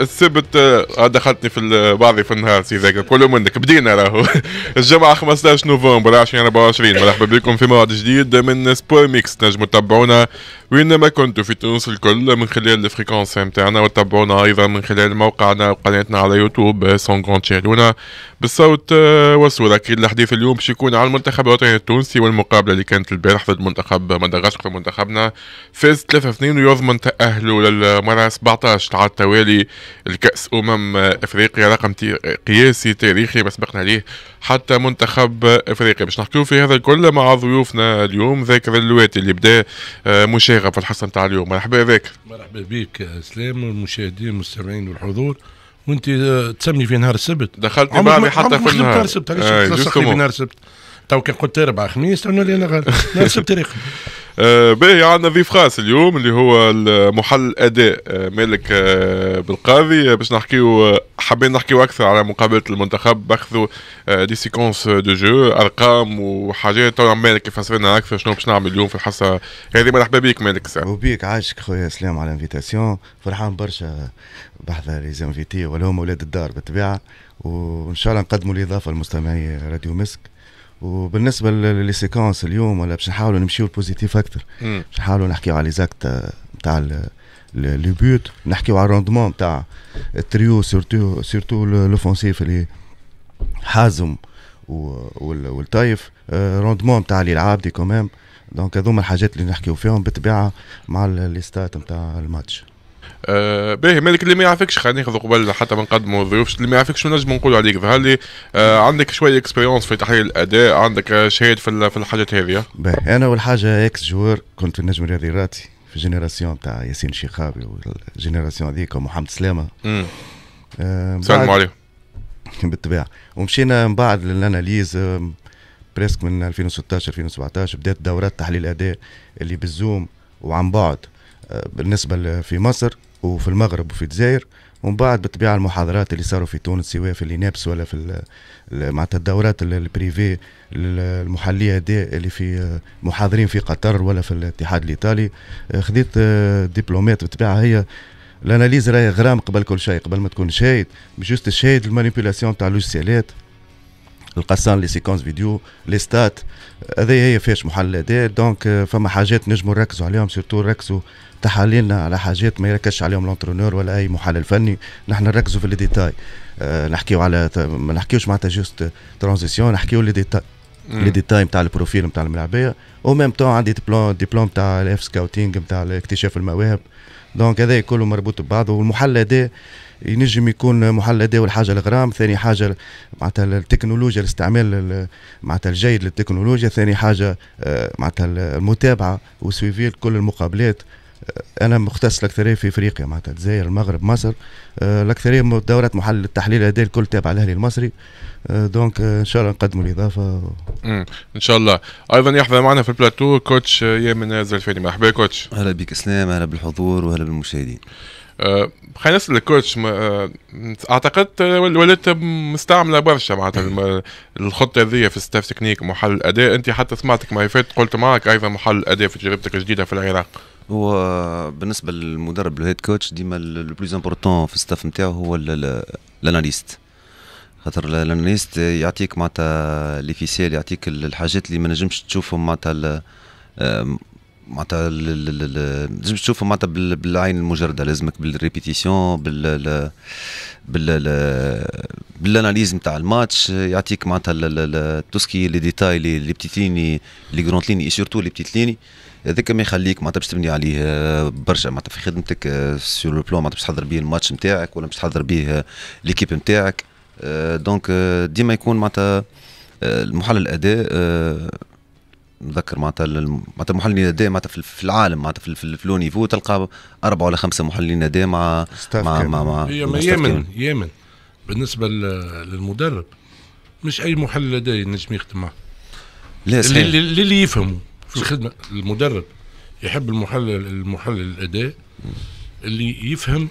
السبت آه، دخلتني في بعضي في النهار سي ذاك كله منك بدينا راهو الجمعة 15 نوفمبر 2024 مرحبا بكم في موعد جديد من سبور ميكس تنجموا تتبعونا ما كنتوا في تونس الكل من خلال الفريكونس نتاعنا وتتبعونا ايضا من خلال موقعنا وقناتنا على يوتيوب سونغون تشاهدونا بالصوت آه، والصورة اكيد الحديث اليوم باش يكون على المنتخب الوطني التونسي والمقابلة اللي كانت البارح ضد منتخب مدغشقر منتخبنا فاز 3-2 ويضمن تأهله للمرة 17 على التوالي بالنسبه للكاس امم افريقيا رقم قياسي تاريخي ما سبقنا عليه حتى منتخب افريقيا باش نحكيو في هذا الكل مع ضيوفنا اليوم ذاكر اللواتي اللي بدا آه، مشاغب في الحصه نتاع اليوم مرحبا بك مرحبا بك سلام والمشاهدين والمستمعين والحضور وانت آه، تسمي في نهار السبت دخلت معي حتى في النهار السبت علاش في نهار السبت تو كي قلت اربعه خميس تو نولي نهار السبت تاريخ آه، باهي عندنا ضيف خاص اليوم اللي هو المحل اداء آه، مالك آه، بالقاضي باش نحكيو حابين نحكيو اكثر على مقابله المنتخب باخذوا دي سيكونس دو جو ارقام وحاجات تو مالك يفسر لنا اكثر شنو باش نعمل اليوم في الحصه هذه مرحبا بك مالك سعد وبيك عاشك خويا سلام على الانفيتاسيون فرحان برشا بحذا لي زانفيتي ولا هم اولاد الدار بالطبيعه وان شاء الله نقدموا الاضافه لمستمعي راديو مسك وبالنسبه للسيكونس اليوم ولا باش نحاولوا نمشيو البوزيتيف اكثر باش نحاولوا نحكيو على ليزاكت آه، نتاع لو بوت نحكيو على الروندمون نتاع التريو سورتو سورتو لوفونسيف اللي حازم والطايف روندمون آه، نتاع اللي العابدي كومام دونك هذوما الحاجات اللي نحكيو فيهم بالطبيعه مع لي ستات نتاع الماتش آه باهي مالك اللي ما يعرفكش خلينا ناخذ قبل حتى ما نقدموا الضيوف اللي ما يعرفكش نجم نقولوا عليك ظهر لي آه عندك شويه اكسبيرونس في تحليل الاداء عندك شهاد في, في الحاجات هذه باهي انا والحاجه اكس جوار كنت نجم رياضي راتي في جينيراسيون تاع ياسين الشيخابي والجينيراسيون هذيك ومحمد سلامه آه سلام عليهم بالطبيعه ومشينا من بعد للاناليز بريسك من 2016 2017 بدات دورات تحليل اداء اللي بالزوم وعن بعد آه، بالنسبه في مصر وفي المغرب وفي الجزائر ومن بعد بالطبيعه المحاضرات اللي صاروا في تونس سواء في لينابس ولا في معناتها الدورات البريفي المحليه دي اللي في محاضرين في قطر ولا في الاتحاد الايطالي آه، خذيت آه، دبلومات بالطبيعه هي الاناليز راهي غرام قبل كل شيء قبل ما تكون شاهد جوست الشاهد المانيبيلاسيون تاع لوجيسيالات القصان لي سيكونس فيديو لي ستات هذه هي فيش محل دي دونك آه، فما حاجات نجموا نركزوا عليهم سيرتو نركزوا تحاليلنا على حاجات ما يركزش عليهم لونترونور ولا اي محلل فني نحن نركزوا في الديتاي آه، نحكيو على ما نحكيوش معناتها جوست ترانزيسيون نحكيو لي ديتاي لي ديتاي نتاع البروفيل نتاع الملاعبيه او ميم تو عندي ديبلوم ديبلوم تاع الاف سكاوتينغ نتاع اكتشاف المواهب دونك هذا كله مربوط ببعضه والمحل هذا ينجم يكون محل هذا والحاجه الغرام ثاني حاجه معناتها التكنولوجيا الاستعمال معناتها الجيد للتكنولوجيا ثاني حاجه آه، معناتها المتابعه وسويفي كل المقابلات انا مختص الاكثريه في افريقيا معناتها الجزائر المغرب مصر الاكثريه آه، دورات محلل التحليل هذا الكل تابع الاهلي المصري آه، دونك آه، ان شاء الله نقدموا الاضافه ان شاء الله ايضا يحضر معنا في البلاتو كوتش يامن الزرفاني مرحبا كوتش اهلا بك اسلام اهلا بالحضور واهلا بالمشاهدين أه خلينا نسال الكوتش أه اعتقد ولات مستعمله برشا معناتها الخطه هذه في ستاف تكنيك محل الاداء انت حتى سمعتك ما فات قلت معك ايضا محل الاداء في تجربتك الجديده في العراق هو بالنسبه للمدرب الهيد كوتش ديما لو بلوز امبورطون في الستاف نتاعو هو الاناليست خاطر الاناليست يعطيك معناتها ليفيسيال يعطيك الحاجات اللي ما نجمش تشوفهم معناتها معناتها نجمش تشوفهم معناتها بالعين المجرده لازمك بالريبيتيسيون بال بال بالاناليز نتاع الماتش يعطيك معناتها توسكي لي ديتاي لي بتيتيني لي غروند ليني سورتو لي ليني. هذاك ما يخليك معناتها باش تبني عليه آه، برشا معناتها في خدمتك سور لو بلون معناتها باش تحضر به الماتش نتاعك ولا باش تحضر به ليكيب آه، نتاعك دونك آه، ديما يكون معناتها المحلل الاداء نذكر معناتها معناتها محللين اداء معناتها في العالم معناتها في لو نيفو تلقى اربع ولا خمسه محللين اداء مع مع مع, مع يمن يمن بالنسبه للمدرب مش اي محلل اداء ينجم يخدم معه لا صحيح. اللي, اللي يفهموا الخدمه المدرب يحب المحلل المحلل الاداء اللي يفهم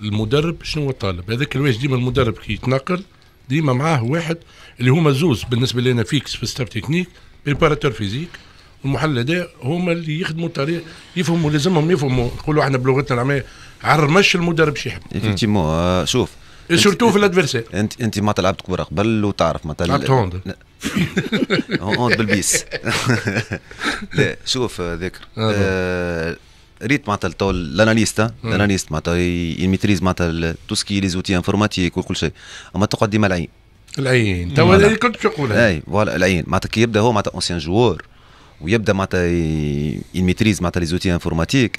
المدرب شنو هو الطالب هذاك الواجب ديما المدرب كي يتنقل ديما معاه واحد اللي هما زوز بالنسبه لنا فيكس في ستاف تكنيك بريباراتور فيزيك المحلل الاداء هما اللي يخدموا الطريق يفهموا لازمهم يفهموا نقولوا احنا بلغتنا العاميه عرمش المدرب شي يحب آه، شوف سورتو في الادفيرسير انت انت ما تلعبت كوره قبل وتعرف ما تلعبت هوند اون بالبيس لا شوف آه، ذاكر آه، آه، ريت معناتها تو الاناليست الاناليست معناتها يميتريز معناتها تو سكي لي زوتي انفورماتيك وكل شيء اما تقعد ديما العين العين تو اللي كنت تقول اي فوالا العين معناتها كي يبدا هو معناتها اونسيان جوار ويبدا معناتها يميتريز معناتها لي زوتي انفورماتيك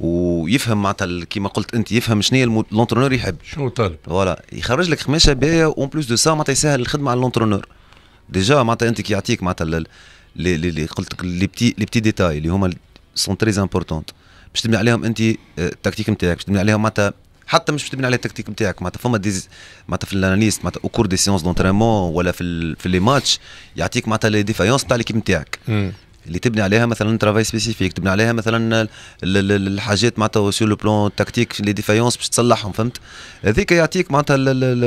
ويفهم معناتها كيما قلت انت يفهم شنو هي لونترونور يحب شنو طالب فوالا يخرج لك خماشه باهيه اون بلوس دو سا معناتها يسهل الخدمه على لونترونور ديجا معناتها انت كي يعطيك معناتها اللي قلت لي بتي لي بتي ديتاي اللي هما سون تري امبورتونت باش تبني عليهم انت التكتيك نتاعك باش تبني عليهم معناتها حتى مش تبني على التكتيك نتاعك معناتها فما ديز معناتها في الاناليست معناتها او كور دي سيونس دونترينمون ولا في ال... في لي ماتش يعطيك معناتها لي ديفايونس تاع ليكيب نتاعك اللي تبني عليها مثلا ترافاي سبيسيفيك تبني عليها مثلا الحاجات معناتها سور لو بلون تكتيك لي ديفايونس باش تصلحهم فهمت هذيك يعطيك معناتها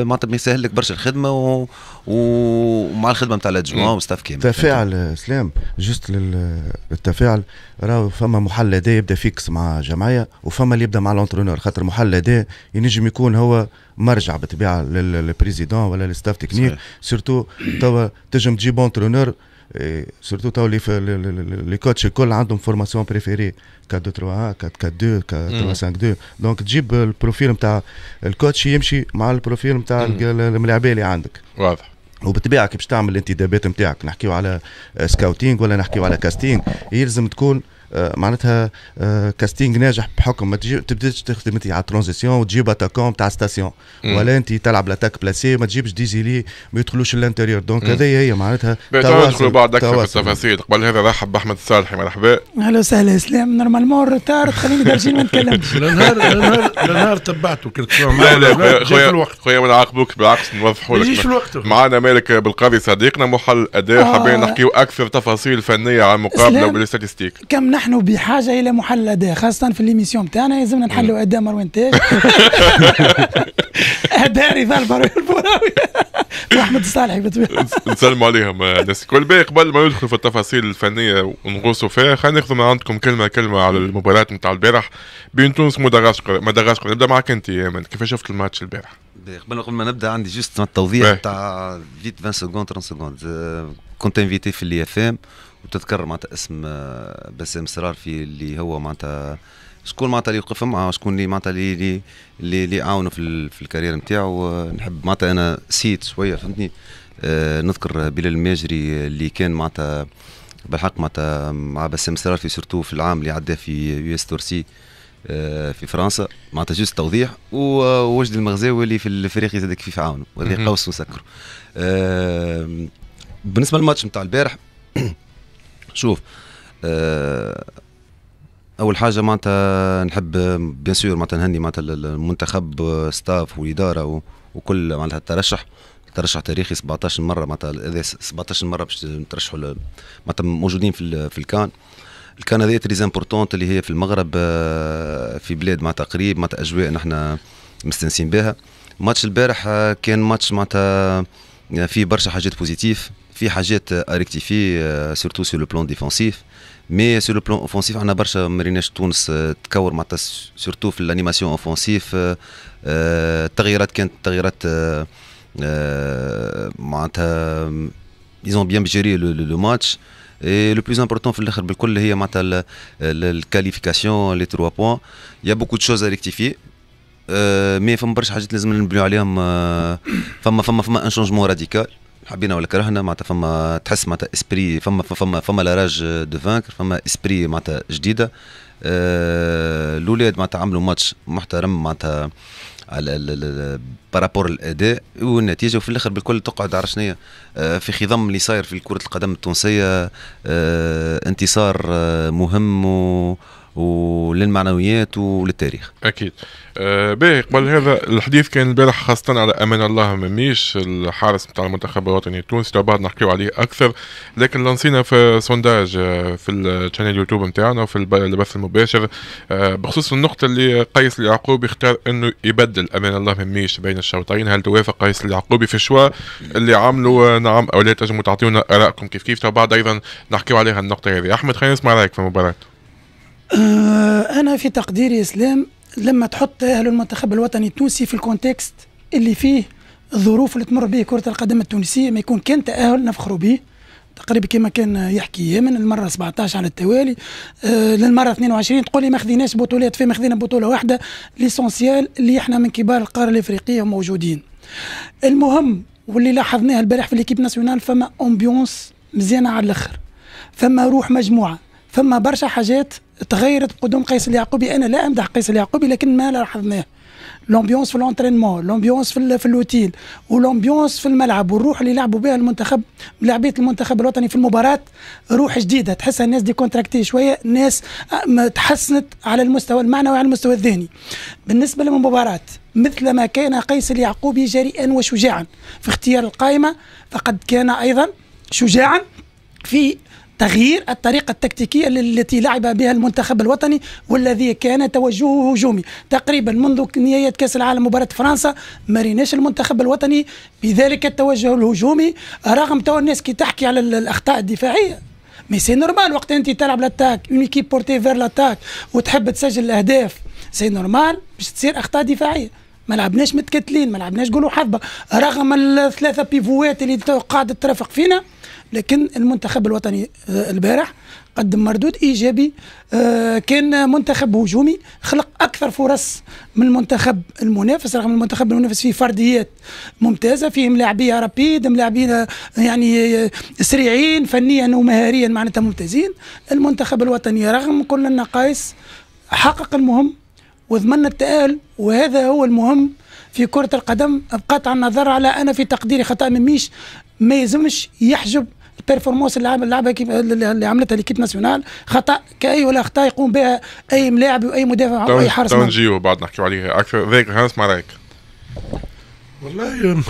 معناتها بيسهل لك برشا الخدمه و... ومع الخدمه نتاع الادجوان إيه. وستاف كامل تفاعل اسلام جوست للتفاعل راه فما محل هذا يبدا فيكس مع جمعيه وفما اللي يبدا مع الانترونور خاطر المحل هذا ينجم يكون هو مرجع بالطبيعه للبريزيدون ولا للستاف تكنيك سورتو توا تنجم تجيب انترونور سورتو تو لي لي كوتش الكل عندهم فورماسيون بريفيري 4 2 3 1 4 2 4 3 5 2 دونك تجيب البروفيل نتاع الكوتش يمشي مع البروفيل نتاع الملاعبيه اللي عندك واضح وبالطبيعه كي باش تعمل الانتدابات نتاعك نحكيو على سكاوتينغ ولا نحكيو على كاستينغ يلزم تكون آه، معناتها آه، كاستينغ ناجح بحكم ما تبداش تخدم انت على ترانزيسيون وتجيب اتاكون تاع ستاسيون ولا انت تلعب لاتاك بلاسي ما تجيبش ديزيلي ما يدخلوش للانتيريور دونك هذه هي معناتها ندخلوا بعد اكثر في التفاصيل قبل هذا رحب باحمد الصالحي مرحبا اهلا وسهلا اسلام نورمالمون ريتار تخليني درجين ما نتكلمش نهار لنهار تبعته كرت لا لا خويا خويا ما نعاقبوك بالعكس نوضحوا لك معنا مالك بالقاضي صديقنا محل اداء آه. حابين نحكيو اكثر تفاصيل فنيه على المقابله وبالستاتيستيك كم نحن بحاجه الى اداء خاصه في ليميسيون تاعنا لازمنا نحلوا اداء مروان تاج اداء رضا البراوي واحمد الصالحي بالطبيعه نسلموا عليهم الناس آه، الكل قبل ما ندخل في التفاصيل الفنيه ونغوصوا فيها خلينا ناخذ من عندكم كلمه كلمه على المباراه نتاع البارح بين تونس ومدغشقر مدغشقر نبدا معك انت يا من كيف شفت الماتش البارح؟ قبل ما نبدا عندي جوست التوضيح تاع فيت 20 سكوند 30 سكوند كنت انفيتي في اللي ام وتذكر معناتها اسم آه، بسام سرار في اللي هو معناتها شكون معناتها اللي وقف معاه شكون اللي معناتها اللي اللي اللي عاونه في, في الكارير نتاعو آه، نحب معناتها انا سيت شويه فهمتني آه نذكر بلال الماجري اللي كان معناتها بالحق معناتها مع بسام سرار في سورتو في العام اللي عداه في يو اس تورسي في فرنسا معناتها جوست توضيح ووجد المغزاوي اللي في الفريق هذاك في عاونه وهذا قوس وسكر آه بالنسبه للماتش نتاع البارح شوف آه، اول حاجه معناتها نحب بيان سور معناتها نهني معناتها المنتخب ستاف آه، والاداره وكل معناتها الترشح ترشح تاريخي 17 مره معناتها 17 مره باش نترشحوا معناتها موجودين في في الكان الكان هذه تريز امبورتونت اللي هي في المغرب آه، في بلاد معناتها قريب معناتها اجواء نحن مستانسين بها ماتش البارح كان ماتش معناتها يعني في برشا حاجات بوزيتيف في حاجات اريكتيفي سورتو سو لو بلان ديفونسيف مي سو لو بلان اوفونسيف عندنا برشا مريناش تونس آه، تكور معناتها سورتو في الانيماسيون اوفونسيف التغييرات كانت تغييرات آه، آه، معناتها ايزون بيان بجيري لو ماتش Et le plus important, c'est la qualification, les trois points. Il y a beaucoup de choses à rectifier. آه، مي فما برشا حاجات لازم نبنيو عليهم آه، فما فما فما ان شونجمون راديكال حبينا ولا كرهنا معناتها فما تحس معناتها اسبري فما فما فما لاراج دو فانكر فما اسبري معناتها جديده آه، الاولاد معناتها عملوا ماتش محترم معناتها على بارابور الاداء والنتيجه وفي الاخر بالكل تقعد على شنيا في خضم اللي صاير في كره القدم التونسيه انتصار مهم و وللمعنويات وللتاريخ اكيد آه باهي قبل هذا الحديث كان البارح خاصه على امان الله مميش الحارس بتاع المنتخب الوطني التونسي تو بعد نحكيو عليه اكثر لكن لانسينا في سونداج آه، في الشانل يوتيوب نتاعنا وفي البث المباشر آه بخصوص النقطه اللي قيس اليعقوبي اختار انه يبدل امان الله مميش بين الشوطين هل توافق قيس اليعقوبي في الشوا اللي عملوا نعم او لا تنجموا تعطيونا ارائكم كيف كيف تو بعد ايضا نحكيو عليها النقطه هذه احمد خلينا نسمع رايك في المباراه آه، انا في تقديري اسلام لما تحط تاهل المنتخب الوطني التونسي في الكونتكست اللي فيه الظروف اللي تمر به كره القدم التونسيه ما يكون كان تاهل نفخروا به تقريبا كما كان يحكي يمن المره 17 على التوالي آه للمره 22 تقول لي ما خذيناش بطولات في ما خذينا بطوله واحده ليسونسيال اللي احنا من كبار القاره الافريقيه موجودين المهم واللي لاحظناه البارح في ليكيب ناسيونال فما امبيونس مزيانه على الاخر فما روح مجموعه ثم برشا حاجات تغيرت بقدوم قيس اليعقوبي انا لا امدح قيس اليعقوبي لكن ما لاحظناه لومبيونس في لونترينمون لومبيونس في, في الاوتيل ولومبيونس في الملعب والروح اللي لعبوا بها المنتخب لاعبيه المنتخب الوطني في المباراه روح جديده تحسها الناس دي كونتراكتي شويه ناس آه، تحسنت على المستوى المعنوي وعلى المستوى الذهني بالنسبه للمباراه مثل ما كان قيس اليعقوبي جريئا وشجاعا في اختيار القائمه فقد كان ايضا شجاعا في تغيير الطريقة التكتيكية التي لعب بها المنتخب الوطني والذي كان توجهه هجومي تقريبا منذ نهاية كأس العالم مباراة فرنسا مريناش المنتخب الوطني بذلك التوجه الهجومي رغم تو الناس كي تحكي على الأخطاء الدفاعية مي سي نورمال وقت انت تلعب لاتاك اون ايكيب بورتي فير لاتاك وتحب تسجل الاهداف سي نورمال باش تصير اخطاء دفاعيه ما لعبناش متكتلين ما لعبناش قولوا حظبه رغم الثلاثه بيفوات اللي قاعده ترافق فينا لكن المنتخب الوطني آه، البارح قدم مردود ايجابي آه، كان منتخب هجومي خلق اكثر فرص من المنتخب المنافس رغم المنتخب المنافس فيه فرديات ممتازه فيه ملاعبيه رابيد ملاعبين آه، يعني سريعين فنيا ومهاريا معناتها ممتازين المنتخب الوطني رغم كل النقائص حقق المهم وضمن التأهل وهذا هو المهم في كرة القدم بقطع النظر على أنا في تقديري خطأ من ميش ما يلزمش يحجب بيرفورمانس اللي كيف اللي عملتها ليكيب ناسيونال خطا كاي ولا خطا يقوم بها اي ملاعب واي مدافع او اي حارس تو نجيو بعد نحكيو عليها اكثر ذاك هانس ما رايك والله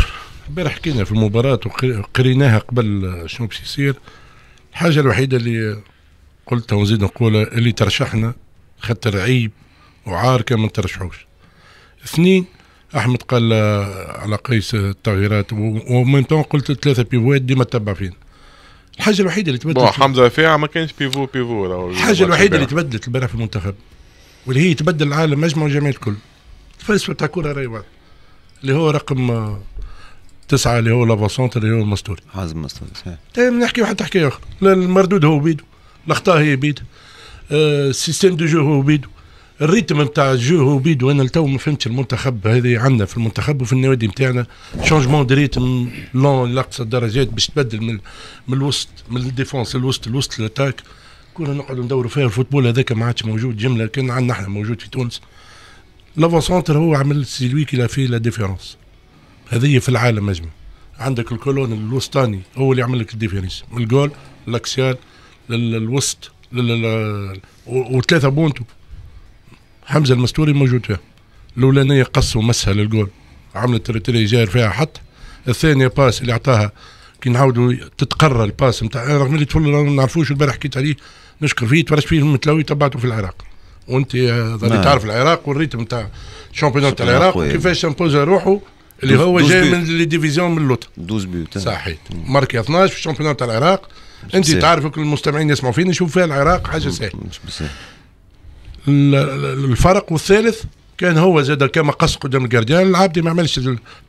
امبارح حكينا في المباراة وقريناها قبل شنو باش يصير الحاجة الوحيدة اللي قلتها ونزيد نقولها اللي ترشحنا خاطر عيب كان ما ترشحوش اثنين احمد قال على قيس التغييرات ومن قلت ثلاثة بيفوات ديما تبع فينا الحاجه الوحيده اللي تبدلت حمزه رفيعه ما كانش بيفو بيفو الحاجه الوحيده اللي تبدلت البارح في المنتخب واللي هي تبدل العالم مجمع وجميع الكل الفلسفه تاع كره راهي اللي هو رقم آه، تسعه اللي هو لافاسونت اللي هو المستوري حازم المستوري صحيح طيب، نحكي حتى حكايه اخرى المردود هو بيدو الاخطاء هي بيدو آه، السيستم دو جو هو بيدو الريتم نتاع الجو هو بيد وانا لتو ما فهمتش المنتخب هذه عندنا في المنتخب وفي النوادي نتاعنا شونجمون دي ريتم لون لاقصى الدرجات باش تبدل من من الوسط من الديفونس للوسط الوسط لاتاك كنا نقعدوا ندوروا فيها الفوتبول هذاك ما عادش موجود جمله كان عندنا احنا موجود في تونس لافون سونتر هو عمل لوي كي لا في لا ديفيرونس هذه في العالم اجمع عندك الكولون الوسطاني هو اللي يعمل لك الديفيرونس من الجول الاكسيال للوسط وثلاثه بونتو حمزه المستوري موجود فيها الاولانيه قص ومسها للجول عملت التريتيري جاير فيها حط الثانيه باس اللي اعطاها كي نعاودوا تتقرى الباس نتاع رغم اللي تفل ما نعرفوش البارح حكيت عليه نشكر فيه تفرجت فيه المتلوي تبعته في العراق وانت ظليت نعم. تعرف العراق والريتم نتاع الشامبيون تاع العراق كيفاش امبوز روحه اللي هو جاي من لي ديفيزيون من اللوطه 12 بيوت صحيح ماركي 12 في الشامبيون تاع العراق انت تعرف المستمعين يسمعوا فينا يشوفوا فيها العراق حاجه سهله الفرق والثالث كان هو زاد كما قص قدام الجارديان العابدي ما عملش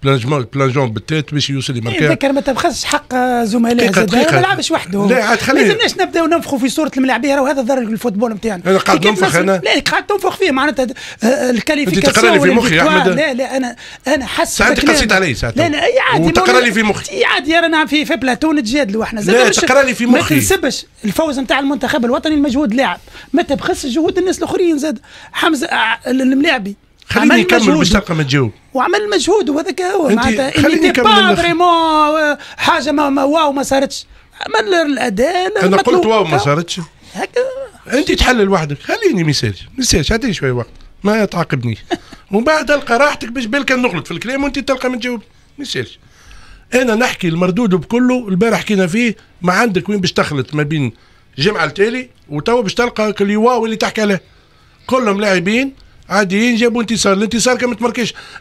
البلانجمون البلانجون بالتيت باش يوصل لمكان إيه، ذكر ما تبخسش حق زملاء زاد ما لعبش وحده لا عاد خليه ما لازمناش نبداو ننفخوا في صوره الملاعبيه راهو هذا ضرر الفوتبول نتاعنا انا قاعد ننفخ انا لا قاعد تنفخ فيه معناتها آه، آه، الكاليفيكاسيون انت تقرا لي في مخي احمد لا لا انا انا حاسس ساعات قصيت علي ساعات لا لا إيه، عادي تقرا لي في مخي إيه، عادي رانا نعم في في بلاتو نتجادلوا احنا لا تقرا لي في مخي ما تنسبش الفوز نتاع المنتخب الوطني المجهود لاعب ما تبخسش جهود الناس الاخرين زاد حمزه آه، الملاعبي خليني نكمل باش تلقى ما تجاوب وعمل مجهود وهذاك هو معناتها خليني نكمل فريمون حاجه ما, ما واو ما صارتش عمل الاداء انا قلت واو ما صارتش هكا انت تحلل وحدك خليني مثال يسالش اعطيني شويه وقت ما تعاقبني ومن بعد تلقى راحتك باش بالك نغلط في الكلام وانت تلقى ما تجاوب يسالش انا نحكي المردود بكله البارح حكينا فيه ما عندك وين باش تخلط ما بين جمعه التالي وتوا باش تلقى اللي واو اللي تحكي عليه كلهم لاعبين عاديين جابوا انتصار الانتصار كان ما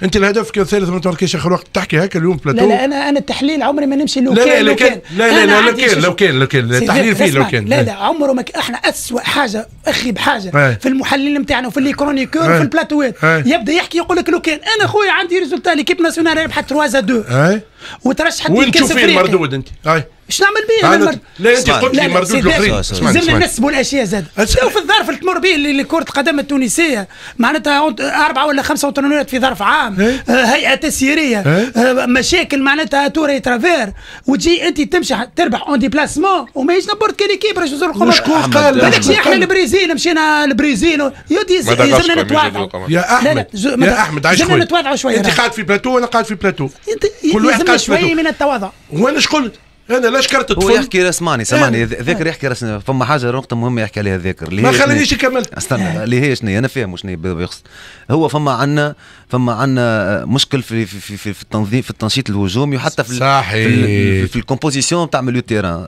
انت الهدف كان ثالث ما تمركش اخر وقت تحكي هكا اليوم بلاتو لا لا انا انا التحليل عمري ما نمشي لو كان لا لو كان لا لا لا لو كان لو كان لو كان التحليل فيه لو كان لا لا عمره ما احنا اسوء حاجه اخي بحاجه في المحلل نتاعنا وفي الكرونيكور وفي البلاتوات يبدا يحكي يقول لك لو كان انا خويا عندي ريزولتا ليكيب ناسيونال ربحت 3 2 وترشحت وين تشوف المردود انت؟ اش نعمل بيه انا لا انت قلت لي مردود الاخرين لازمنا نسبوا الاشياء زاد شوف في الظرف اللي تمر به اللي كره القدم التونسيه معناتها اربعه ولا خمسه وطنونيات في ظرف عام إيه؟ آه، هيئه تسييريه إيه؟ آه، مشاكل معناتها توري ترافير وتجي انت تمشي تربح اون ديبلاسمون وماهيش نبورت كيلي كيب باش نزور القمر شكون قال هذاك شي احنا البرازيل مشينا البرازيل لازمنا نتواضعوا يا احمد يا احمد عايش لازمنا نتواضعوا شويه انت قاعد في بلاتو وانا قاعد في بلاتو كل واحد قاعد شويه من التواضع وانا شكون انا لا شكرت الطفل هو يحكي سامعني سمعني يعني. ذاكر يحكي رسماني فما حاجه نقطه مهمه يحكي عليها ذاكر ما خلينيش نكمل استنى اللي هي شنو انا فاهم شنو بيقصد هو فما عندنا فما عندنا آه، مشكل في في في, في, في التنظيم في التنشيط الهجومي وحتى في صحيح. في, في الكومبوزيسيون تاع ميليو تيران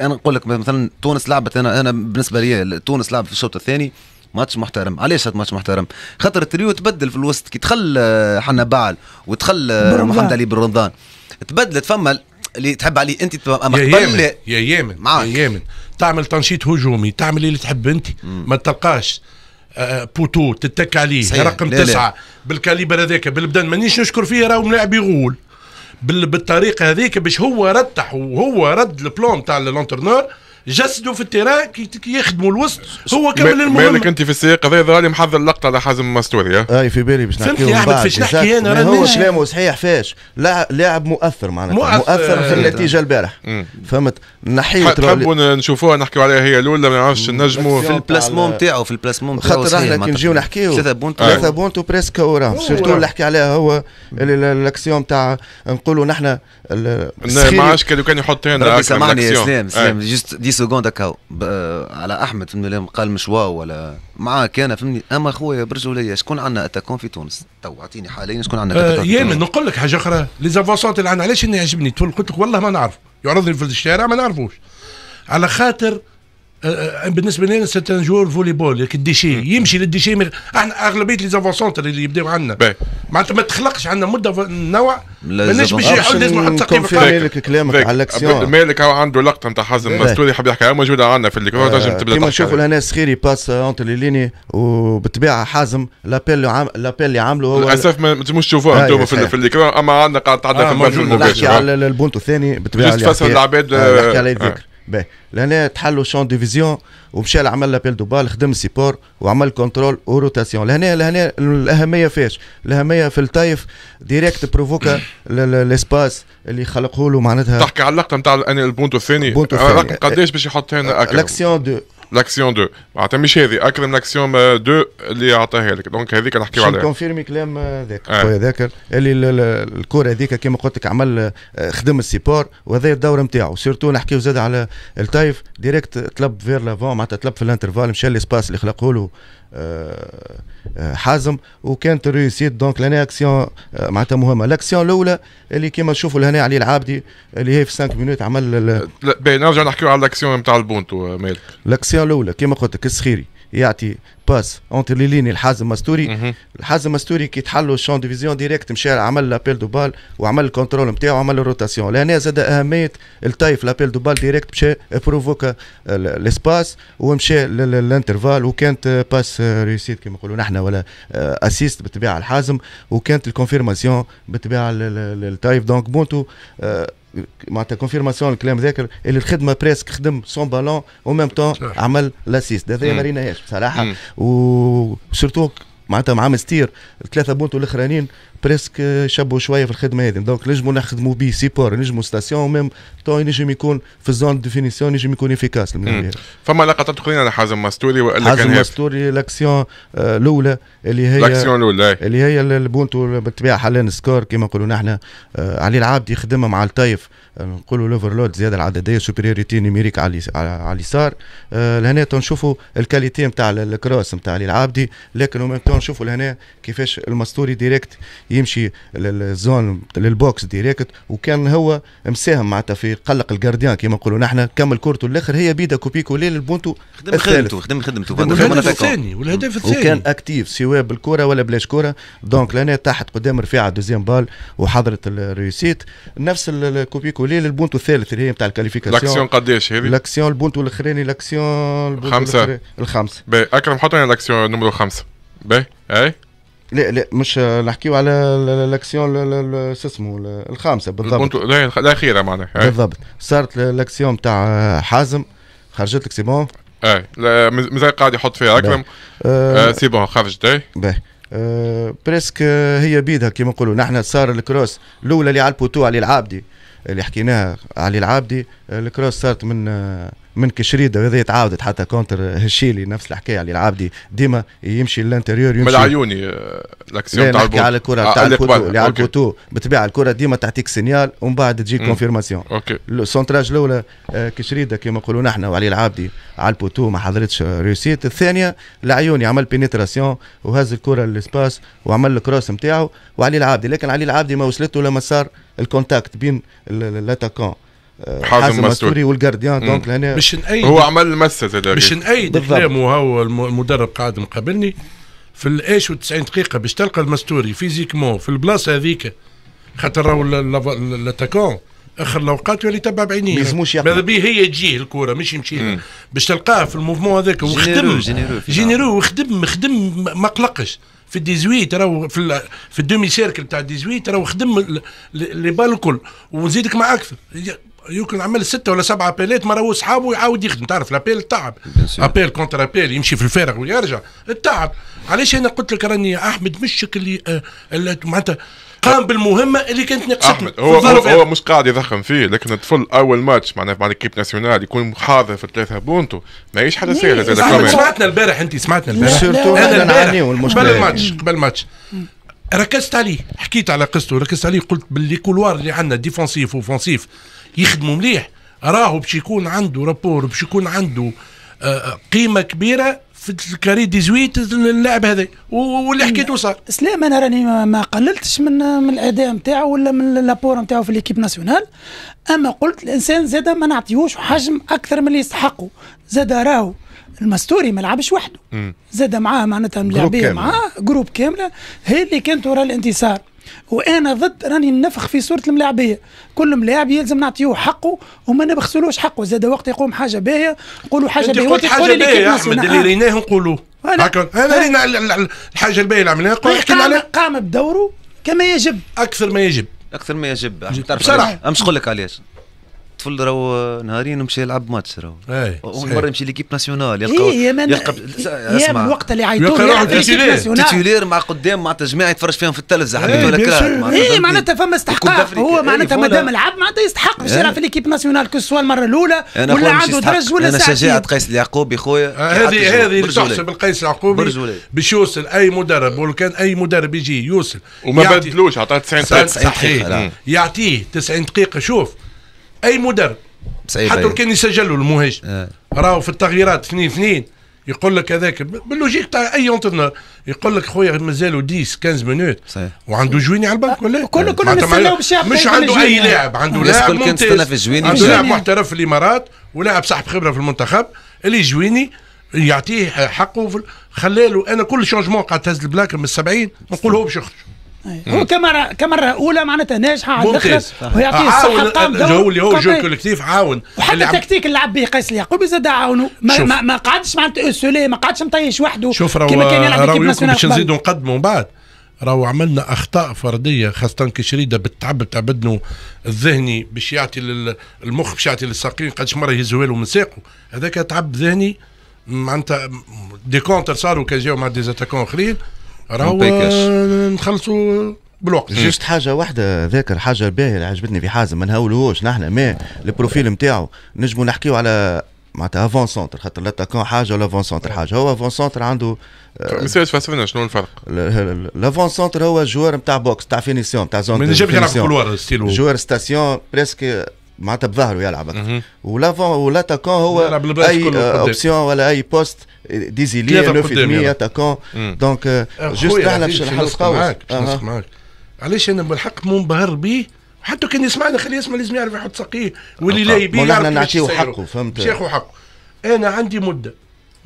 انا نقول لك مثلا تونس لعبت انا انا بالنسبه لي تونس لعبت في الشوط الثاني ماتش محترم علاش هذا ماتش محترم خاطر التريو تبدل في الوسط كي دخل آه، حنا بعل ودخل آه، محمد علي بن رمضان تبدلت فما اللي تحب عليه انت تبقى مقبل يا يامن يا يامن معك. يا يامن تعمل تنشيط هجومي تعمل اللي تحب انت ما تلقاش آه، آه، بوتو تتك عليه رقم لا تسعة لا. بالكاليبر هذاك بالبدن مانيش نشكر فيه راهو ملاعب يغول بالطريقه هذيك باش هو رتح وهو رد البلون تاع لونترنور جسدوا في التيران كي يخدموا الوسط هو كمل المهمه بالك انت في السياق هذا راني لي محضر لقطه على حازم مستوري اي في بالي باش نحكي فهمت احمد فاش نحكي انا هو كلامه صحيح فاش لاعب مؤثر معناتها مؤثر, مؤثر في النتيجه البارح فهمت نحيه تحبوا نشوفوها نحكيو عليها هي الاولى ما نعرفش نجموا في البلاسمون نتاعو في البلاسمون نتاعو خاطر احنا كي نجيو نحكيو ثلاثه بونت ثلاثه بونت وبريسك سيرتو اللي حكي عليها هو الاكسيوم تاع نقولوا نحن ما عادش كان يحط هنا ربي سامحني اسلام اسلام جست سكوند هكا على احمد فهمني قال مش واو ولا معاك انا فهمني اما خويا برجع ليا شكون عندنا اتاكون في تونس تو اعطيني حاليا شكون عندنا آه، اتاكون؟ آه يامن نقول لك حاجه اخرى لي زافونسونت اللي عندنا علاش انا يعجبني؟ قلت لك والله ما نعرف يعرضني في الشارع ما نعرفوش على خاطر أه، بالنسبه لنا سيت ان جور فولي بول الديشي يمشي للديشي مغ... احنا اغلبيه لي زافونسونتر سونتر اللي يبداو عندنا معناتها ما تخلقش عندنا مده نوع مانيش باش يحل لازم نحط كونفيرمي مالك كلامك على الاكسيون مالك عنده لقطه نتاع حازم مستوري يحب يحكي موجوده عندنا في الكرة أه، تنجم تبدا كيما نشوفوا لهنا يباس باس لي ليني وبالطبيعه حازم لابيل اللي عام... لابيل اللي عامله هو للاسف ما تنجموش تشوفوه انتم آه، في الكرة اما عندنا قاعد تعدى في المباشر نحكي على البونتو الثاني بالطبيعه تفسر العباد نحكي على الذكر باهي لهنا تحلوا شون ديفيزيون ومشى عمل لابيل دو بال خدم سيبور وعمل كنترول وروتاسيون لهنا لهنا الاهميه فيش الاهميه في الطايف ديريكت بروفوكا الاسباس اللي خلقه له معناتها تحكي على اللقطه نتاع البونتو الثاني البونتو الثاني قداش باش يحط هنا الاكسيون لاكسيون 2 معناتها مش هذه من لاكسيون 2 اللي عطاها لك دونك هذيك نحكيو عليها كونفيرمي كلام ذاك خويا ذاكر اللي الكره هذيك كما قلت لك عمل آه، خدم السيبور وهذا الدور نتاعو سيرتو نحكيو زاد على التايف ديريكت طلب فير لافون معناتها طلب في الانترفال مشى ليسباس اللي خلقه له آه، آه، حازم وكانت ريسيت دونك لاني اكسيون آه، معناتها مهمه الاكسيون الاولى اللي كيما تشوفوا لهنا علي العابدي اللي هي في 5 مينوت عمل باهي نرجع نحكيو على الاكسيون نتاع البونتو مالك الاكسيون الاولى كيما قلت لك السخيري يعطي باس اونتر لي ليني الحازم مستوري الحازم مستوري كي تحلوا الشون ديفيزيون ديريكت مشى عمل لابيل دو بال وعمل الكونترول نتاعو وعمل الروتاسيون لهنا زاد اهميه التايف لابيل دو بال ديريكت مشى بروفوكا الاسباس آه، ومشى للانترفال وكانت باس ريسيت كما نقولوا نحن ولا اسيست آه، بالطبيعه الحازم وكانت الكونفيرماسيون بالطبيعه التايف دونك بونتو معناتها كونفيرماسيون الكلام ذاكر اللي الخدمه بريسك خدم سون بالون او ميم طون عمل لاسيست هذا ما ريناهاش بصراحه وسورتو معناتها مع مستير الثلاثه بونتو الاخرانيين بريسك شبوا شويه في الخدمه هذه دونك نجموا نخدموا به سيبور نجموا ستاسيون ميم تو ينجم يكون في الزون ديفينيسيون ينجم يكون افيكاس فما لقطات اخرين على حازم مستوري وقال لك حازم مستوري لاكسيون آه، الاولى اللي هي لاكسيون الاولى اللي هي البونتو بالطبيعه حلان سكور كما نقولوا نحن آه، علي العابد يخدمها مع الطيف آه، نقولوا لوفرلود زياده العدديه سوبريوريتي نيميريك على على اليسار لهنا نشوفوا الكاليتي نتاع الكروس نتاع علي العابدي لكن ومن نشوفوا لهنا كيفاش المستوري ديريكت يمشي للزون للبوكس ديريكت وكان هو مساهم معناتها في قلق الجارديان كما نقولوا نحن كمل كورته الاخر هي بيدا كوبيكو ليل البونتو خدم خدمته خدم خدمته والهدف الثاني والهدف الثاني وكان اكتيف سواء بالكوره ولا بلاش كوره دونك لانا تحت قدام رفيعه دوزيام بال وحضرت الريسيت نفس الكوبيكو ليل البونتو الثالث اللي هي نتاع الكاليفيكاسيون لاكسيون قداش هذه لاكسيون البونتو الاخراني لاكسيون الخمسه الخمسه اكرم حطنا لاكسيون نمرو خمسه باهي اي لا لا مش نحكيو على لاكسيون شو اسمه الخامسه بالضبط الاخيره معناها بالضبط صارت لاكسيون تاع حازم خرجت لك سي بون اي مازال قاعد يحط فيها اكرم آه، آه، سي بون خرجت اي برسك آه، بريسك هي بيدها كيما نقولوا نحن صار الكروس الاولى اللي على البوتو علي العابدي اللي حكيناها علي العابدي الكروس صارت من آه من كشريده هذه تعاودت حتى كونتر هشيلي نفس الحكايه علي العابدي ديما يمشي للانتيريور يمشي بالعيوني آه، لاكسيون تاع نحكي على الكره آه، تاع البوتو اللي على البوتو بتبيع الكره ديما تعطيك سينيال ومن بعد تجي كونفيرماسيون السونتراج الاولى آه، كشريده كما نقولوا نحن وعلي العابدي على البوتو ما حضرتش ريوسيت الثانيه العيوني عمل بينيتراسيون وهز الكره للسباس وعمل الكروس نتاعو وعلي العابدي لكن علي العابدي ما وصلته لما صار الكونتاكت بين الاتاكون آه، حازم مستوري والجارديان دونك لهنا مش نأيد هو عمل المسه مش نأيد كلامه هو المدرب قاعد مقابلني في الايش و90 دقيقه باش تلقى المستوري فيزيكمون في البلاصه هذيك خاطر راهو الاتاكون اخر الاوقات يولي تبع بعينيه ماذا به هي تجيه الكره مش يمشي باش تلقاه في الموفمون هذاك وخدم جينيرو وخدم خدم ما قلقش في الديزويت راهو في الـ في الدومي سيركل تاع الديزويت راهو خدم لي بال الكل وزيدك مع اكثر يمكن عمل ستة ولا سبعة ابيلات مرة هو صحابه يعاود يخدم تعرف لابيل تعب ابيل كونتر ابيل يمشي في الفارغ ويرجع التعب علاش انا قلت لك راني احمد مش اللي, آه، اللي معناتها قام بالمهمه اللي كانت ناقصتنا هو, هو, هو يعني. مش قاعد يضخم فيه لكن الطفل اول ماتش معناها مع الكيب ناسيونال يكون حاضر في الثلاثه بونتو ماهيش حاجه سهله إيه، زاد إيه، إيه. سمعتنا البارح انت سمعتنا البارح انا البارح قبل يعني. الماتش قبل الماتش ركزت عليه حكيت على قصته ركزت عليه قلت باللي كولوار اللي عندنا ديفونسيف اوفونسيف يخدموا مليح راهو باش يكون عنده رابور باش يكون عنده آه، آه، قيمه كبيره في الكاري 18 اللاعب هذا واللي حكيته صار سلام انا راني ما قللتش من من الاداء نتاعو ولا من لابور نتاعو في ليكيب ناسيونال اما قلت الانسان زاد ما نعطيهوش حجم اكثر من اللي يستحقه زاد راهو المستوري ما لعبش وحده زاد معاه معناتها ملاعبيه معاه جروب كامله هي اللي كانت وراء الانتصار وانا ضد راني نفخ في صوره الملاعبيه كل ملاعب يلزم نعطيوه حقه وما نبخسلوش حقه زاد وقت يقوم حاجه باهيه نقولوا حاجه باهيه وقت حاجه باهيه يا احمد اللي ريناه نقولوه هكا رينا الحاجه الباهيه اللي عملناها قام, قام بدوره كما يجب اكثر ما يجب اكثر ما يجب بصراحه امش نقول لك علاش الطفل راهو نهارين مشى يلعب ماتش راهو إيه، اول مره يمشي ليكيب ناسيونال إيه، يلقى يلقى إيه، اسمع الوقت اللي عيطوا له تيتولير مع قدام مع جماعه يتفرج فيهم في التلفزه حبيت ولا كره اي معناتها فما استحقاق هو معناتها مادام لعب معناتها يستحق باش يلعب في ليكيب ناسيونال كو سوا المره الاولى ولا عنده درج ولا انا شجاعه قيس اليعقوبي خويا هذه هذه تحسب القيس اليعقوبي باش يوصل اي مدرب ولو كان اي مدرب يجي يوصل وما بدلوش عطاه 90 دقيقه نعم. يعطيه 90 دقيقه شوف اي مدرب حتى لو كان يسجلوا المهاجم آه. راهو في التغييرات اثنين اثنين يقول لك هذاك باللوجيك تاع اي اونترنور يقول لك خويا مازالوا 10 15 مينوت وعنده جويني على البنك ولا كل كل نستناو مش عنده اي لاعب عنده لاعب ممتاز عنده لاعب محترف في الامارات ولاعب صاحب خبره في المنتخب اللي جويني يعطيه حقه خلاله انا كل شونجمون قاعد تهز البلاك من 70 نقول هو باش يخرج أيوة. هو كمره كمره اولى معناتها ناجحه على الاخر ويعطيه الصحه قام هو آه، اللي هو جو كولكتيف عاون وحتى التكتيك اللي لعب به قيس اليعقوبي زاد عاونه ما, ما, ما قعدش معناتها سولي ما قعدش مطيش وحده شوف راهو راهو باش نزيدوا نقدموا من بعد راهو عملنا اخطاء فرديه خاصه كي شريده بالتعب تاع بدنه الذهني باش يعطي المخ باش يعطي للساقين قعدش مره يهزوا له من ساقه هذاك تعب ذهني معناتها دي كونتر صاروا كان جاو مع ديزاتاكون اخرين راهو نخلصوا بالوقت جست حاجه واحده ذاكر حاجه باهيه اللي عجبتني في حازم ما نهولوش نحن ما البروفيل نتاعو نجمو نحكيو على معناتها افون سونتر خاطر لاتاكون حاجه ولا افون آه. سونتر حاجه هو افون سونتر عنده مسيرش سيبش آه، شنو الفرق لافون سونتر هو جوار نتاع بوكس نتاع فينيسيون نتاع زون ما نجمش يلعب كولوار ستيلو جوار ستاسيون بريسك معناتها بظهره يلعب اكثر ولا تاكون هو اي اوبسيون آه، ولا اي بوست ديزيلي 9 تاكون دونك جوست نحن باش نلحقوا معاك معاك علاش انا بالحق منبهر به حتى كان يسمعنا خليه يسمع لازم يعرف يحط ساقيه واللي لا يبيع يعرف نعطيه حقه فهمت شيخ حقه انا عندي مده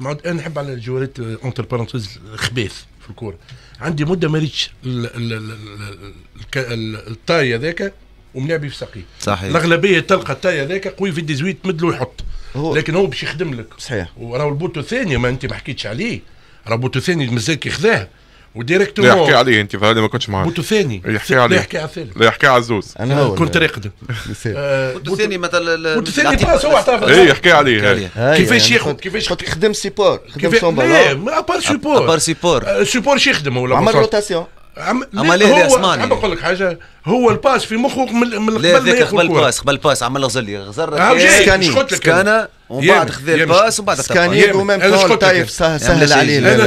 انا نحب على الجوارات اونتر آه، بارونتيز الخبيث في الكوره عندي مده ما ريتش الطاي هذاك ومنابي في صحيح الاغلبيه تلقى التاير هذاك قوي في 18 تمد له يحط هو لكن هو باش يخدم لك صحيح وراه البوتو الثاني ما انت ما حكيتش عليه راه البوتو الثاني مازال كيخذاه لا يحكي عليه انت فهذا ما كنتش معاه بوتو ثاني يحكي عليه لا يحكي على الثالث لا يحكي على الزوز انا كنت راقد آه، بوتو ثاني مثلا بوتو ثاني باس هو اعطاه اي يحكي عليه كيفاش ياخذ يعني كيفاش يخدم سيبور يخدم سون بالون ابار سيبور ابار سيبور سيبور آه، شو يخدم ولا عمل روتاسيون عم اما ليه ليه اسمعني عم بقول لك حاجه هو الباس في مخه من, قبل ما ياخذ قبل باس قبل باس عمل له زلي إيه؟ غزر سكاني سكانه ومن بعد خذ الباس ومن بعد سكانين ومام كون طايف سهل عليه انا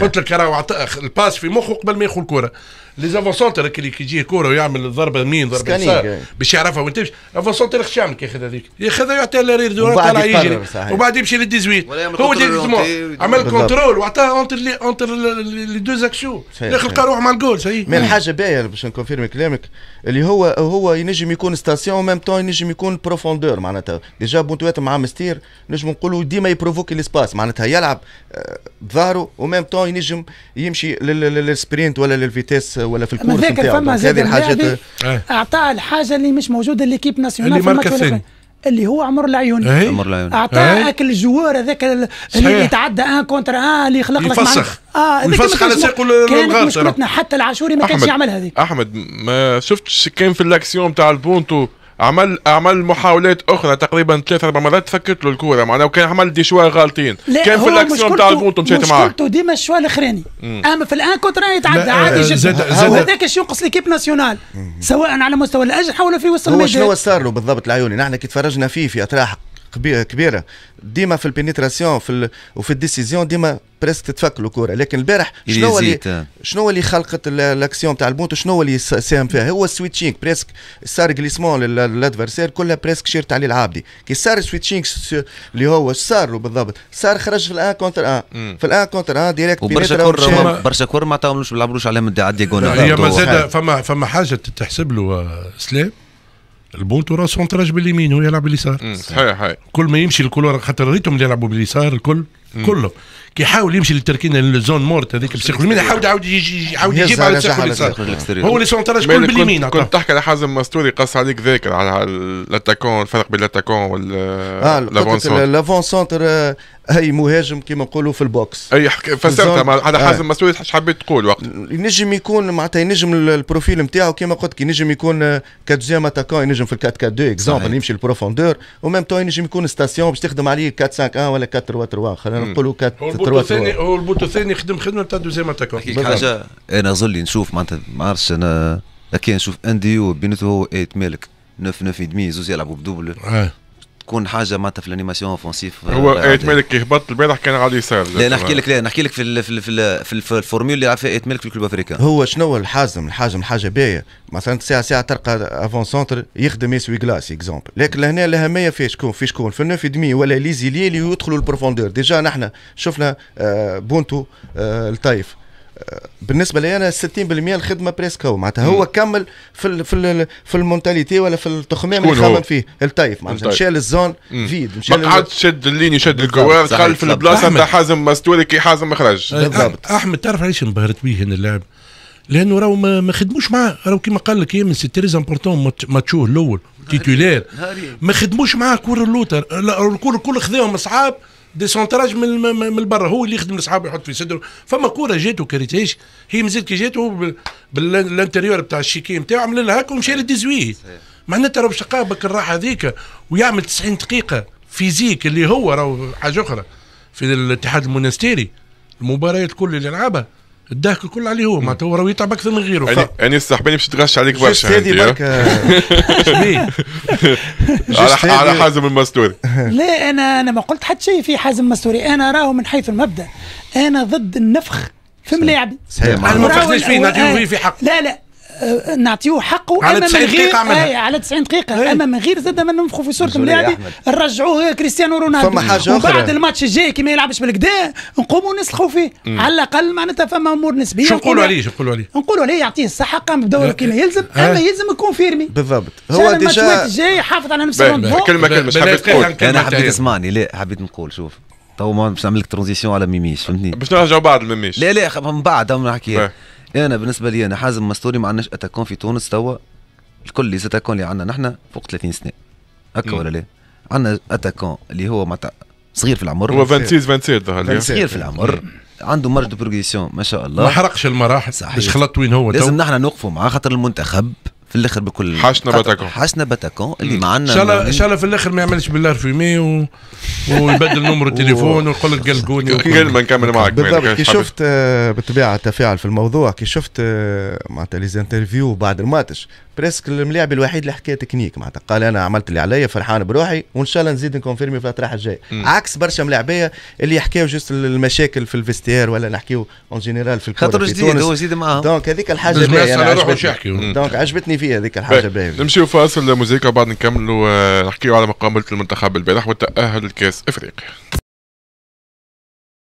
قلت لك طيب راه الباس في مخه قبل ما ياخذ الكره لي زافونسونتر اللي كي يجيه كوره ويعمل الضربه مين ضربه يسار باش يعرفها وين تمشي افونسونتر اش يعمل كي ياخذ هذيك ياخذها يعطيها لرير دوران طالع يجري وبعد يمشي لل 18 هو ديريكتومون عمل كونترول وعطاها اونتر لي اونتر لي دو زاكسيون لقى روح مع الجول صحيح من حاجه باهيه باش نكونفيرمي كلامك اللي هو هو ينجم يكون ستاسيون ميم تو ينجم يكون بروفوندور معناتها ديجا بونتويت مع مستير نجم نقولوا ديما يبروفوكي ليسباس معناتها يلعب بظهره وميم تو ينجم يمشي للسبرينت ولا للفيتيس ولا في الكورس نتاعو هذه الحاجات آه. اعطاه الحاجه اللي مش موجوده ليكيب ناسيونال اللي مركز اللي هو عمر العيون إيه؟ عمر العيون اعطاك إيه؟ الجوار هذاك اللي يتعدى ان آه، كونتر ان آه، اللي خلق لك يفسخ اه يفسخ على ساق كانت مشكلتنا حتى العاشوري ما كانش يعمل هذه احمد ما شفتش كان في الاكسيون تاع البونتو عمل عمل محاولات اخرى تقريبا ثلاث اربع مرات فكت له الكوره معناها وكان عمل دي شوا غالطين كان في الاكسيون تاع البونتو مشيت معاه مشكلته ديما الشوا الاخراني اما في الان راه يتعدى عادي جدا هذاك الشيء ينقص ليكيب ناسيونال سواء على مستوى الاجنحه ولا في وسط الميدان هو شنو صار له بالضبط العيوني نحن كي تفرجنا فيه في اطراح كبيره ديما في البينيتراسيون في ال... وفي الديسيزيون ديما بريسك تتفك الكورة لكن البارح شنو اللي شنو اللي خلقت الاكسيون تاع البونت وشنو اللي ساهم فيها هو السويتشينغ بريسك صار جليسمون للادفيرسير كلها بريسك شيرت عليه العابدي كي صار السويتشينغ اللي هو صار بالضبط صار خرج في الان كونتر ان في الان كونتر ان ديريكت برشا كور برشا كور ما تعملوش ما لعبوش عليهم الدعاء ديغونال هي ما زاد فما فما حاجه تتحسب له آه، سلام البونتورا سونتراج باليمين هو يلعب باليسار صحيح كل ما يمشي الكل خاطر ريتهم اللي يلعبوا باليسار الكل كله كيحاول يمشي للتركينه للزون مورت هذيك اليمين يحاول يعاود يحاول يجيب على اليسار هو اللي سونتر شكون باليمين كنت تحكي على حازم مستوري قص عليك ذاكر على الاتاكون الفرق بين الاتاكون وال لافون سونتر اي مهاجم كيما نقولوا في البوكس اي فسرتها هذا آه. حازم مستوري ايش حبيت تقول وقت ينجم يكون معناتها ينجم البروفيل نتاعو كيما قلت كي ينجم يكون كاتزيام اتاكون ينجم في 4 4 2 اكزومبل يمشي للبروفوندور وميم تو ينجم يكون ستاسيون باش تخدم عليه 4 5 1 ولا 4 3 3 خلينا نقولوا تروا ثاني هو البوتو ثاني خدم خدمه تاع دوزيام اتاكون حاجه انا ظلي نشوف معناتها ما عرفتش انا لكن نشوف انديو بيناتهم هو ايت مالك 9 9 دمي زوز يلعبوا بدوبل آه. تكون حاجه معناتها في الانيماسيون اوفونسيف آه، هو ايت مالك كي هبط البارح كان على اليسار لا نحكي لك لا نحكي لك في الـ في الـ في, في, ال في الفورميول اللي عرفها ايت مالك في الكلوب افريكان هو شنو الحازم الحاجم حاجه باهيه مثلا ساعه ساعه تلقى افون سونتر يخدم يسوي كلاس اكزومبل لكن لهنا الاهميه في شكون في شكون في النوف دمي ولا ليزيلي اللي يدخلوا البروفوندور ديجا نحن شفنا آه، بونتو آه، الطايف بالنسبه لي انا 60% الخدمه بريسك هو معناتها هو كمل في الـ في الـ في المونتاليتي ولا في التخمام اللي خمم فيه الطيف معناتها مشى للزون فيد مشى ما قعدش شد اللين يشد الكوار دخل في البلاصه نتاع حازم مستوري كي حازم خرج بالضبط احمد تعرف علاش انبهرت به هنا اللاعب لانه راهو ما, خدموش معاه راهو كيما قال لك من سي تريز امبورتون ماتشوه الاول تيتولير ما خدموش معاه كور اللوتر الكور الكل خذاهم اصحاب دي سونتراج من من برا هو اللي يخدم لصحابه يحط في صدره فما كوره جاتو كريتيش هي مازال كي جاتو بالانتريور بتاع الشيكي نتاعو عمل لها هكا ومشى للديزويت معناتها راه باش بك الراحه هذيك ويعمل 90 دقيقه فيزيك اللي هو راه حاجه اخرى في الاتحاد المونستيري المباريات الكل اللي لعبها الضحك الكل عليه هو معناتها هو راه يتعب اكثر من غيره يعني- يعني انا يعني الصاحباني باش تغش عليك برشا هذه آه. برك على حازم المستوري لا انا انا ما قلت حتى شيء في حازم المستوري انا راه من حيث المبدا انا ضد النفخ في ملاعبي صحيح ما نفخناش فيه نعطيو فيه آه، في حق لا لا أه، نعطيوه حقه على 90 دقيقة عملها على 90 دقيقة أما من غير زاد ما ننفخوا في صورة الملاعب نرجعوه كريستيانو رونالدو فما حاجة أخرى بعد الماتش الجاي كي ما يلعبش بالكدا نقوموا نسلخوا فيه على الأقل معناتها فما أمور نسبية شو نقولوا عليه شو نقولوا عليه نقولوا عليه يعطيه الصحة قام بدوره كيما يلزم أما يلزم يكون فيرمي بالضبط هو ديجا الجاي حافظ على نفسه كلمة كلمة كلمة حبيت تقول أنا حبيت اسمعني لا حبيت نقول شوف تو باش نعمل لك ترانزيسيون على ميميش فهمتني باش نرجعوا بعد الميميش لا لا من بعد نحكي انا بالنسبه لي انا حازم مستوري ما عندناش اتاكون في تونس توا الكل اللي اتاكون اللي عندنا نحن فوق 30 سنه هكا ولا لا عندنا اتاكون اللي هو متاع صغير في العمر هو 26 27 صغير في العمر عنده مرج دو بروغريسيون ما شاء الله ما حرقش المراحل صحيح مش خلط وين هو لازم نحن نوقفوا مع خاطر المنتخب في الاخر بكل حشنا باتاكون حشنا باتاكون اللي معنا ان شاء الله ان شاء الله في الاخر ما يعملش رفيمي و... ويبدل نمر التليفون ويقول لك قلقوني قبل ما نكمل معك بالضبط كي شفت آه، بالطبيعه تفاعل في الموضوع كي شفت آه، معناتها لي زانترفيو بعد الماتش بريسك الملاعب الوحيد اللي حكى تكنيك معناتها قال انا عملت اللي عليا فرحان بروحي وان شاء الله نزيد نكونفيرمي في الاطراح الجاي عكس برشا ملاعبيه اللي يحكيو جوست المشاكل في الفيستير ولا نحكيو اون جينيرال في الكره خاطر جديد هو زيد معاهم دونك هذيك الحاجه باهيه انا عجبتني دونك عجبتني فيها هذيك الحاجه باهيه نمشيو فاصل مزيكا وبعد نكملوا آه، نحكيو على مقابله المنتخب البارح وتاهل لكاس افريقيا